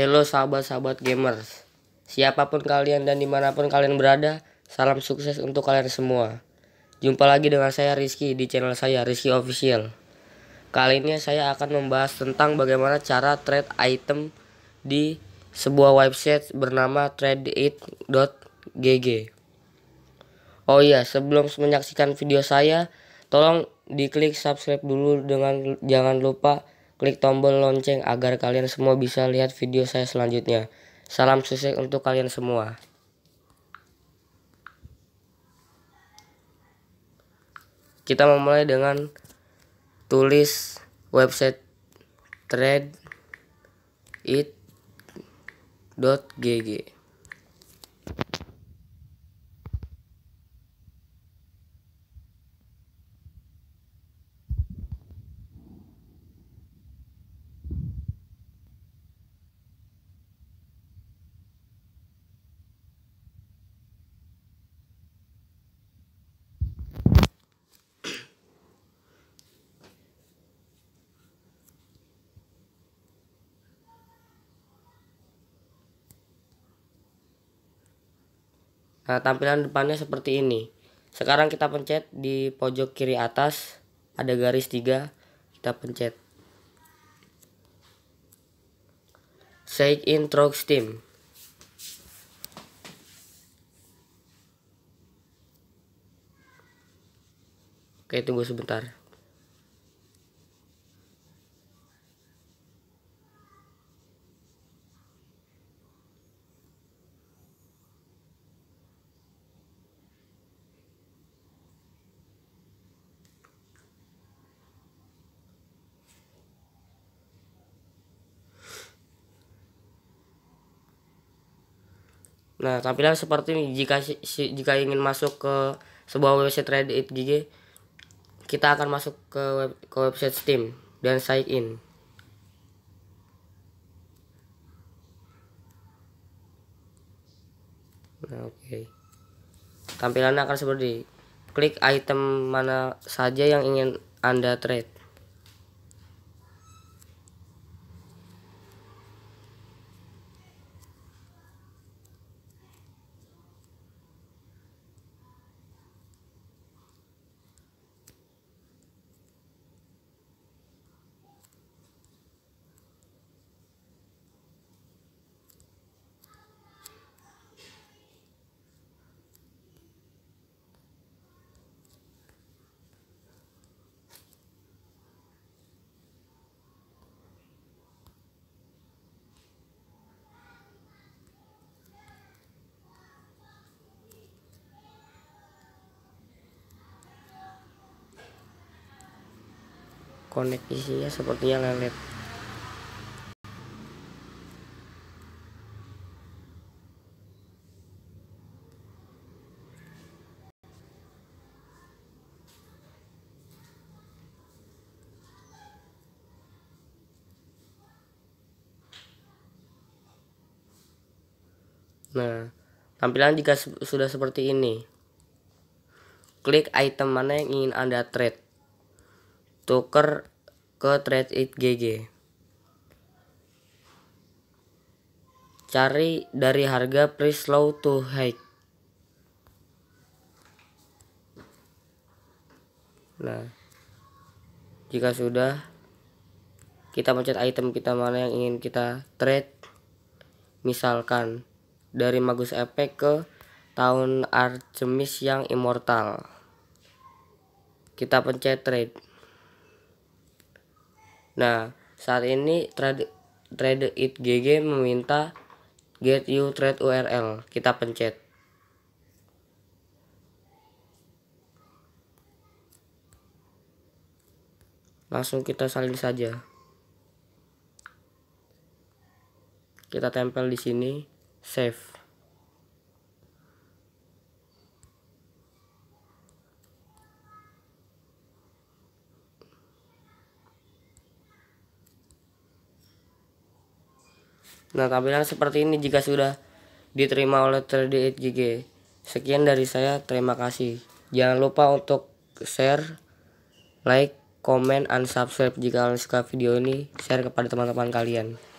Halo sahabat-sahabat gamers Siapapun kalian dan dimanapun kalian berada Salam sukses untuk kalian semua Jumpa lagi dengan saya Rizky di channel saya Rizky Official Kali ini saya akan membahas tentang bagaimana cara trade item di sebuah website bernama tradeit.gg Oh iya sebelum menyaksikan video saya Tolong diklik subscribe dulu dengan jangan lupa Klik tombol lonceng agar kalian semua bisa lihat video saya selanjutnya. Salam sukses untuk kalian semua. Kita memulai dengan tulis website trade it.gg. Nah, tampilan depannya seperti ini. Sekarang kita pencet di pojok kiri atas ada garis tiga, kita pencet. Save in Trog Steam. Oke, tunggu sebentar. Nah, tampilan seperti ini jika jika ingin masuk ke sebuah website Reddit GG, kita akan masuk ke web, ke website Steam dan sign in. Nah, oke. Okay. Tampilannya akan seperti klik item mana saja yang ingin Anda trade. konek isinya sepertinya lelet Nah, tampilan jika sudah seperti ini. Klik item mana yang ingin Anda trade tuker ke trade it GG. Cari dari harga price low to high. Nah, jika sudah kita pencet item kita mana yang ingin kita trade misalkan dari Magus epic ke tahun Artemis yang immortal kita pencet trade Nah, saat ini trade trade it GG meminta get you trade URL. Kita pencet. Langsung kita salin saja. Kita tempel di sini save. Nah, tampilan seperti ini jika sudah diterima oleh 3D 8 GG. Sekian dari saya, terima kasih. Jangan lupa untuk share, like, komen, subscribe jika kalian suka video ini. Share kepada teman-teman kalian.